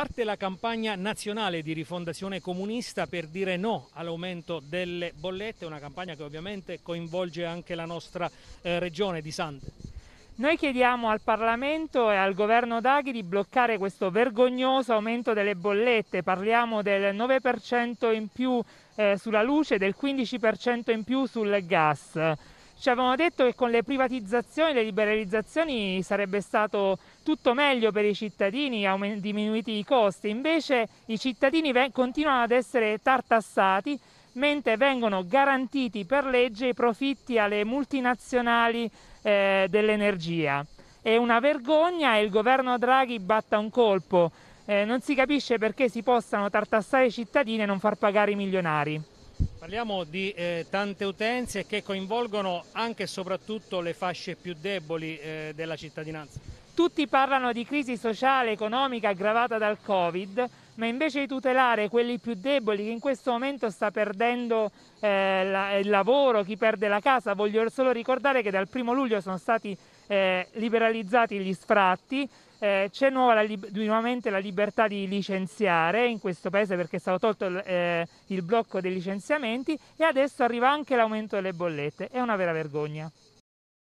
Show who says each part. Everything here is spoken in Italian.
Speaker 1: Parte la campagna nazionale di rifondazione comunista per dire no all'aumento delle bollette, una campagna che ovviamente coinvolge anche la nostra eh, regione di Sante.
Speaker 2: Noi chiediamo al Parlamento e al governo Daghi di bloccare questo vergognoso aumento delle bollette, parliamo del 9% in più eh, sulla luce e del 15% in più sul gas. Ci avevano detto che con le privatizzazioni, le liberalizzazioni sarebbe stato tutto meglio per i cittadini, diminuiti i costi, invece i cittadini continuano ad essere tartassati mentre vengono garantiti per legge i profitti alle multinazionali eh, dell'energia. È una vergogna e il governo Draghi batta un colpo. Eh, non si capisce perché si possano tartassare i cittadini e non far pagare i milionari.
Speaker 1: Parliamo di eh, tante utenze che coinvolgono anche e soprattutto le fasce più deboli eh, della cittadinanza.
Speaker 2: Tutti parlano di crisi sociale e economica aggravata dal Covid, ma invece di tutelare quelli più deboli che in questo momento sta perdendo eh, la, il lavoro, chi perde la casa, voglio solo ricordare che dal primo luglio sono stati eh, liberalizzati gli sfratti, eh, c'è nuova nuovamente la libertà di licenziare in questo paese perché è stato tolto il, eh, il blocco dei licenziamenti e adesso arriva anche l'aumento delle bollette, è una vera vergogna.